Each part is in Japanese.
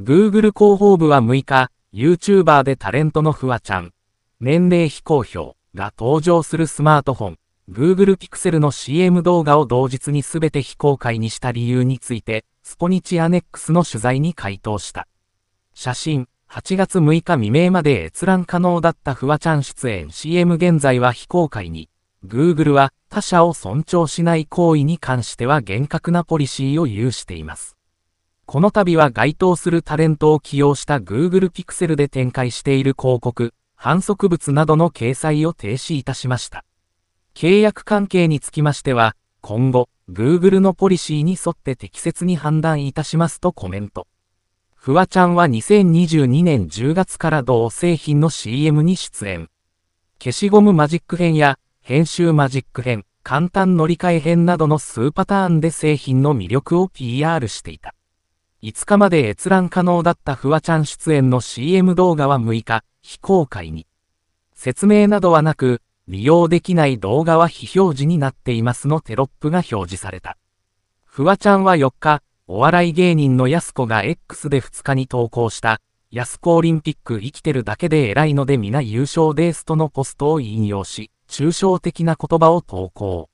Google 広報部は6日、YouTuber でタレントのフワちゃん、年齢非公表が登場するスマートフォン、Google Pixel の CM 動画を同日に全て非公開にした理由について、スポニチアネックスの取材に回答した。写真、8月6日未明まで閲覧可能だったフワちゃん出演 CM 現在は非公開に、Google は他者を尊重しない行為に関しては厳格なポリシーを有しています。この度は該当するタレントを起用した Google Pixel で展開している広告、反則物などの掲載を停止いたしました。契約関係につきましては、今後、Google のポリシーに沿って適切に判断いたしますとコメント。フワちゃんは2022年10月から同製品の CM に出演。消しゴムマジック編や、編集マジック編、簡単乗り換え編などの数パターンで製品の魅力を PR していた。5日まで閲覧可能だったフワちゃん出演の CM 動画は6日、非公開に。説明などはなく、利用できない動画は非表示になっていますのテロップが表示された。フワちゃんは4日、お笑い芸人のヤスコが X で2日に投稿した、ヤスコオリンピック生きてるだけで偉いので皆優勝ですとのポストを引用し、抽象的な言葉を投稿。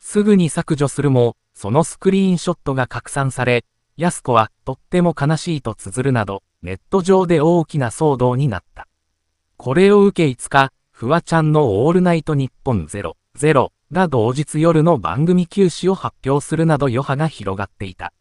すぐに削除するも、そのスクリーンショットが拡散され、安子はとっても悲しいと綴るなど、ネット上で大きな騒動になった。これを受け5日、フワちゃんのオールナイト日本00が同日夜の番組休止を発表するなど余波が広がっていた。